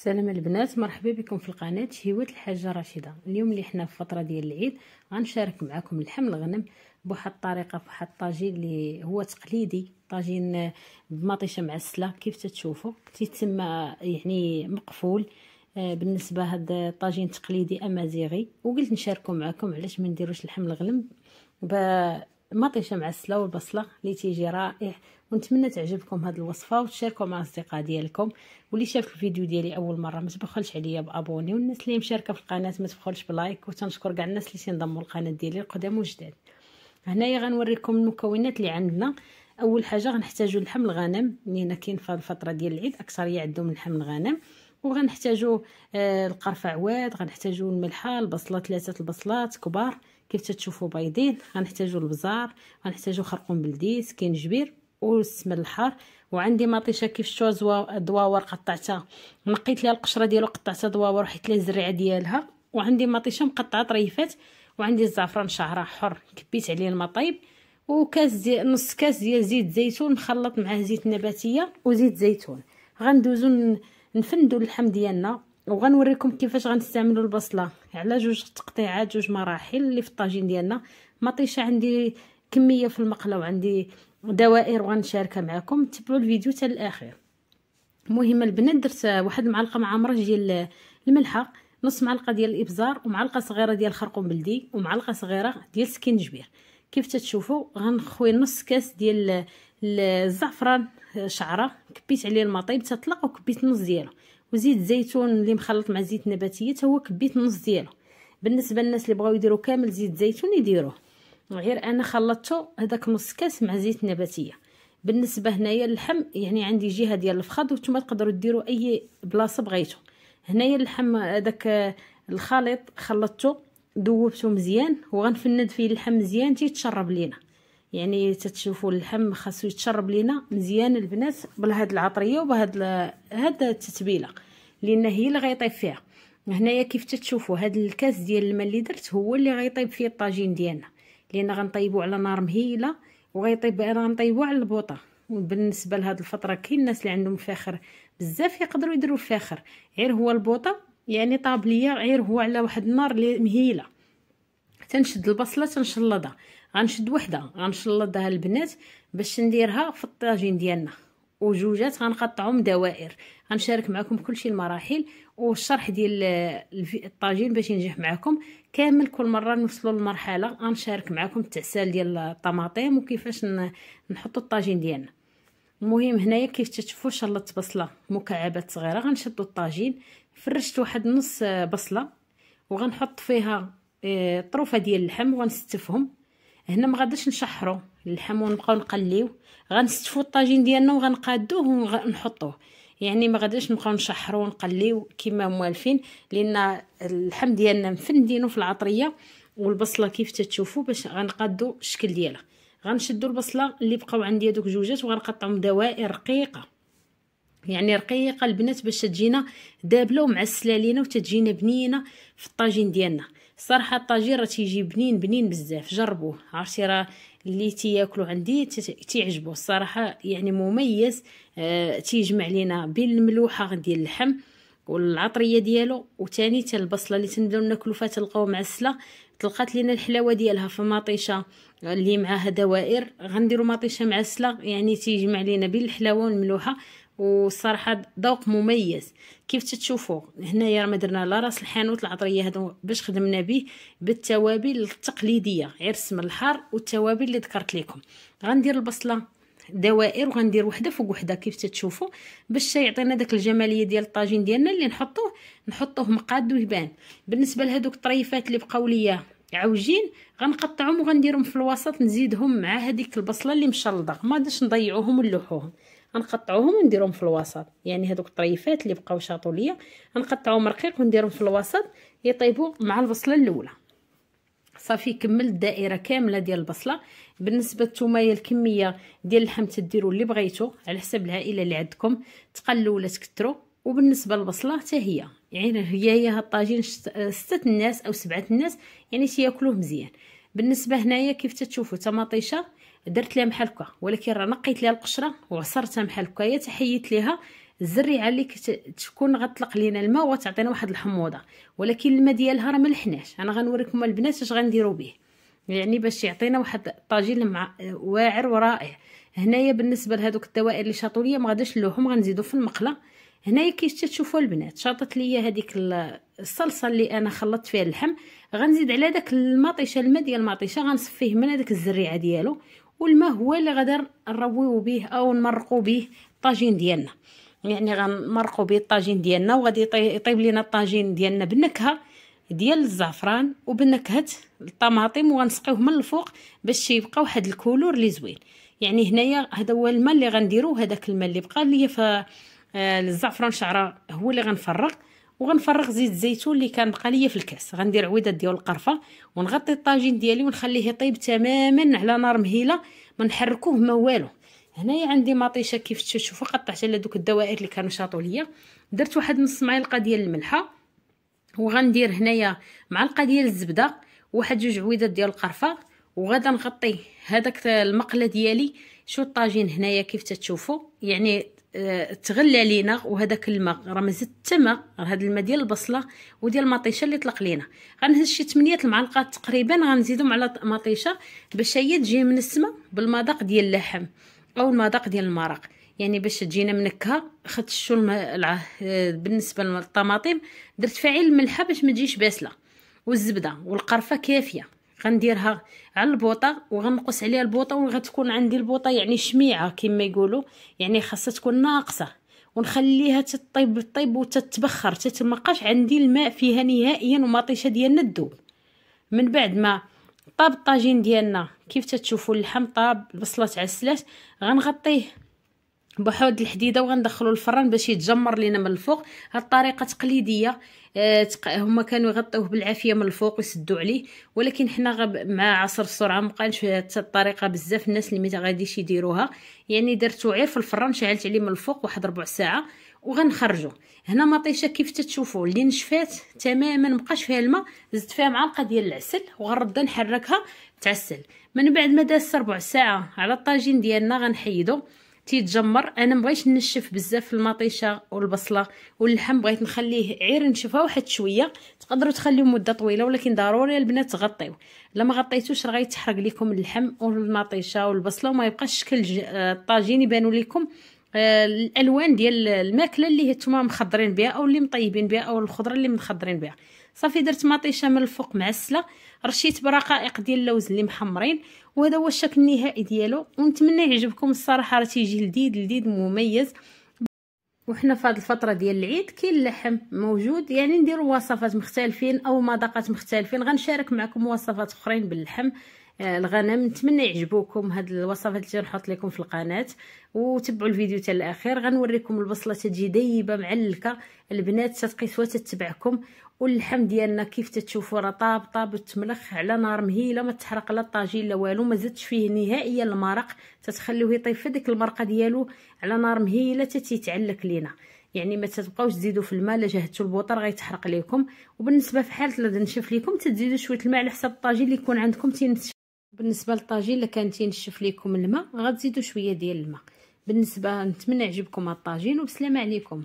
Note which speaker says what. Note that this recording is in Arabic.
Speaker 1: السلام البنات مرحبا بكم في القناه شهوات الحاجه رشيده اليوم اللي حنا في فتره ديال العيد غنشارك معكم لحم الغنم بواحد الطريقه فواحد الطاجين اللي هو تقليدي طاجين بمطيشه معسله كيف تتشوفوا تيتسمى يعني مقفول آه، بالنسبه هذا الطاجين تقليدي امازيغي وقلت نشاركو معكم علاش ما نديروش لحم الغنم بمطيشه معسله والبصله اللي تيجي رائع ونتمنى تعجبكم هذه الوصفه وتشاركوا مع الاصدقاء ديالكم واللي شاف الفيديو ديالي اول مره ما تبخلش عليا بابوني والناس اللي مشاركه في القناه ما تبخلش بلايك وتنشكر كاع الناس اللي تنضموا للقناه ديالي القدام وجداد هنايا غنوريكم المكونات اللي عندنا اول حاجه غنحتاجوا لحم الغنم لان كاين في الفتره ديال العيد اكثريه عندهم لحم الغنم وغنحتاجوا القرفع آه، القرفه عواد غنحتاجوا الملحه البصله ثلاثه البصلات كبار كيف تتشوفوا بيضين غنحتاجوا البزار غنحتاجوا خرقوم بلديس كنجبير والسم الحار وعندي مطيشه كيف الشو دواور قطعتها نقيت ليها القشره ديالو قطعتها دواور وحيت ليها الزريعه ديالها وعندي مطيشه مقطعه طريفات وعندي الزعفران شعره حر كبيت عليه المطيب وكاس دي نص كاس ديال زيت زيتون مخلط معاه زيت نباتيه وزيت زيتون غندوزو نفندو اللحم ديالنا وغنوريكم كيفاش غنستعملوا البصله على جوج تقطيعات جوج مراحل اللي في الطاجين ديالنا مطيشه عندي كميه في المقله وعندي دوائر وغنشاركها معكم تبعوا الفيديو حتى الاخر المهم البنات درت واحد المعلقه معمره ديال الملحه نص معلقه ديال الابزار ومعلقه صغيره ديال خرقوم بلدي ومعلقه صغيره ديال سكينجبير كيف تتشوفوا غنخوي نص كاس ديال الزعفران شعره كبيت عليه المطيب تطلق وكبيت نص ديالو وزيت الزيتون اللي مخلط مع زيت نباتيه هو كبيت نص ديالو بالنسبه للناس اللي بغاو يديروا كامل زيت زيتون يديروه غير انا خلطته هذاك نص كاس مع زيت نباتيه بالنسبه هنايا اللحم يعني عندي جهه ديال الفخاد وانتم تقدروا ديروا اي بلاصه بغيتو هنايا اللحم هذاك الخليط خلطته ذوبته مزيان وغنفند فيه اللحم مزيان تيتشرب لينا يعني تتشوفوا اللحم خاصو يتشرب لينا مزيان البنات بهاد العطريه وبهاد هاد التتبيله لان هي اللي غيطيب فيها هنايا كيف تتشوفوا هاد الكاس ديال الماء اللي درت هو اللي غيطيب فيه الطاجين ديالنا لان غنطيبو على نار مهيله وغيطيب انا غنطيبو على البوطه وبالنسبه لهاد الفتره كاين الناس اللي عندهم فاخر بزاف يقدروا يديروا الفاخر غير هو البوطه يعني طاب ليا غير هو على واحد النار اللي مهيله تنشد البصله تنشلضها غنشد وحده غنشلضها البنات باش نديرها في الطاجين ديالنا وجوجات غنقطعهم دوائر غنشارك معكم كلشي المراحل والشرح ديال الطاجين باش ينجح معكم كامل كل مره نوصلوا للمرحله غنشارك معكم التعسال ديال الطماطم وكيفاش نحطوا الطاجين ديالنا المهم هنايا كيف تشوفوا الله بصله مكعبات صغيره غنشدوا الطاجين فرشت واحد نص بصله وغنحط فيها آه، طروفه ديال اللحم وغنستفهم هنا ما غاديش نشحرو اللحم ونبقاو نقليو غنستفو الطاجين ديالنا وغنقادوه ونحطوه يعني ما غاديش نبقاو نشحرو ونقليو كما موالفين لان اللحم ديالنا مفندينو في العطريه والبصله كيف تتشوفوا باش غنقادو الشكل ديالها غنشدو البصله اللي بقاو عندي هذوك جوجات وغنقطعهم دوائر رقيقه يعني رقيقه البنات باش تجينا دابله ومعسله لينا وتجينا بنينه في الطاجين ديالنا صراحه الطاجين راه تيجي بنين بنين بزاف جربوه عرفتي راه اللي تياكلو عندي تيعجبو الصراحه يعني مميز آه تيجمع لينا بين الملوحه ديال اللحم والعطريه ديالو وثاني حتى البصله اللي تنبداو ناكلو فيها تلقاو معسله طلقات لينا الحلاوه ديالها في مطيشه اللي معاها دوائر غنديرو مطيشه معسله يعني تيجمع لينا بين الحلاوه والملوحه والصراحه ذوق مميز كيف تتشوفوا هنايا راه ما درنا لا راس الحانوت العطريه هادو باش خدمنا به بالتوابل التقليديه غير السم الحار والتوابل اللي ذكرت لكم غندير البصله دوائر وغندير وحده فوق وحده كيف تتشوفوا باش يعطينا داك الجماليه ديال الطاجين ديالنا اللي نحطوه نحطوه مقاد ويبان بالنسبه لهذوك الطريفات اللي بقاو ليا عوجين غنقطعهم وغنديرهم في الوسط نزيدهم مع هذيك البصله اللي مشلضه ما نضيعوهم ونلوحوهم غنقطعوهم ونديرهم في الوسط يعني هذوك الطريفات اللي بقاو شاطو ليا غنقطعوهم رقيق ونديرهم في الوسط يطيبوا مع البصله الاولى صافي كملت الدائره كامله ديال البصله بالنسبه للتوميه الكميه ديال اللحم تديروا اللي بغيتو على حسب العائله اللي عندكم تقلوا ولا تكثروا وبالنسبه للبصله حتى هي يعني هي هي الطاجين سته الناس او سبعه الناس يعني تياكلوه مزيان بالنسبه هنايا كيف تتشوفوا طماطيشه درت ليها بحال هكا ولكن راه نقيت ليها القشره وعصرتها بحال هكايا تحيت ليها الزريعه اللي تكون غطلق لينا الماء وتعطينا واحد الحموضه ولكن الماء ديالها راه ملحناش انا غنوريكم البنات اش غنديروا به يعني باش يعطينا واحد الطاجين مع واعر ورائع هنايا بالنسبه لهذوك الدوائر اللي شاطوا ليا ما غاداش نلوهم غنزيدو في المقله هنايا كي تشوفوا البنات شاطت ليا هذيك الصلصه اللي انا خلطت فيها اللحم غنزيد على داك المطيشه الماء ديال المطيشه غنصفيه من هذيك الزريعه ديالو والماء هو اللي غادر نرويو به او نمرقو به الطاجين ديالنا يعني غنمرقو به الطاجين ديالنا وغادي يطيب لينا الطاجين ديالنا بالنكهه ديال الزعفران وبنكهه الطماطم وغنسقيوه من الفوق باش يبقى واحد الكولور اللي زوين يعني هنايا هذا هو الماء اللي غنديروه هذاك الماء اللي بقى ليا ف آه، الزعفران شعره هو اللي غنفرق وغنفرغ زيت الزيتون اللي كان بقى ليا في الكاس غندير عويضات ديال القرفه ونغطي الطاجين ديالي ونخليه يطيب تماما على نار مهيله ما نحركوه ما والو هنايا عندي مطيشه كيف تشوفوا قطعت على دوك الدوائر اللي كانوا شاطوا ليا درت واحد نص معلقه ديال الملحه وغندير هنايا معلقه ديال الزبده واحد جوج عويضات ديال القرفه وغادا نغطي هذاك المقله ديالي شو الطاجين هنايا كيف تتشوفوا يعني آه، تغلى لينا وهذاك الماء راه مازال تما راه هذا الماء ديال البصله وديال المطيشه اللي طلق لينا غنهز شي 8 المعلقات تقريبا غنزيدهم على مطيشه باش هي تجي من السماء بالمذاق ديال اللحم او المذاق ديال المرق يعني باش تجينا منكهه خدت الشو آه، بالنسبه للطماطم درت فعيل الملحه باش ما تجيش باسله والزبده والقرفه كافيه غنديرها على البوطه وغنقص عليها البوطه وغتكون عندي البوطه يعني شميعه كما يقولوا يعني خاصها تكون ناقصه ونخليها تطيب طيب وتتبخر تتمقاش عندي الماء فيها نهائيا ومطيشه ديالنا تذوب من بعد ما طاب الطاجين ديالنا كيف تتشوفوا اللحم طاب البصله تعسلات غنغطيه بحوض الحديده وغندخلو الفران باش يتجمر لينا من الفوق هاد الطريقه تقليديه آه هما كانوا يغطوه بالعافيه من الفوق ويسدوا عليه ولكن حنا غب مع عصر السرعه مابقاش الطريقه بزاف الناس اللي ما غاديش يديروها يعني درتو غير في الفران شعلت عليه من الفوق واحد ربع ساعه وغنخرجو هنا مطيشه كيف تتشوفوا اللي نشفات تماما مبقاش فيها الماء زدت فيها معلقه ديال العسل وغنرد نحركها تعسل من بعد ما داز ربع ساعه على الطاجين ديالنا غنحيدو تيتجمر انا مبغيتش نشف بزاف المطيشه والبصله واللحم بغيت نخليه عير نشفها واحد شويه تقدروا تخليه مده طويله ولكن ضروري البنات تغطيوه لما ما غطيتوش راه غيتحرق لكم اللحم والمطيشه والبصله وما يبقاش شكل آه، الطاجين يبانوا لكم آه، الالوان ديال الماكله اللي هتوما مخضرين بها او اللي مطيبين بها او الخضره اللي مخضرين بها صافي درت مطيشه من الفوق معسله رشيت برقائق ديال اللوز اللي محمرين وهذا هو الشكل النهائي ديالو ونتمنى يعجبكم الصراحه راه تيجي لذيذ لذيذ مميز وحنا في هذه الفتره ديال العيد كاين اللحم موجود يعني نديروا وصفات مختلفين او مذاقات مختلفين غنشارك معكم وصفات اخرين باللحم آه، الغنم نتمنى يعجبوكم هاد الوصفات اللي غنحط لكم في القناه وتبعوا الفيديو حتى الاخير غنوريكم البصله تجي ديبه معلكه البنات تتقيسوا تتبعكم واللحم ديالنا كيف تتشوفوا راه طاب طاب تملخ على نار مهيله ما تحرق لا الطاجين لا والو ما زدتش فيه نهائيا المرق تتخليوه يطيب في ديك المرقه ديالو على نار مهيله تتيتعلك لينا يعني ما تبقاوش تزيدوا في الماء لا جهدتوا البوطر غيتحرق لكم وبالنسبه في حاله نشف لكم تزيدوا شويه الماء على حسب الطاجين اللي يكون عندكم تينشف بالنسبه للطاجين الا كان تينشف ليكم الماء غتزيدوا شويه ديال الماء بالنسبه نتمنى يعجبكم هاد الطاجين وبسلامه عليكم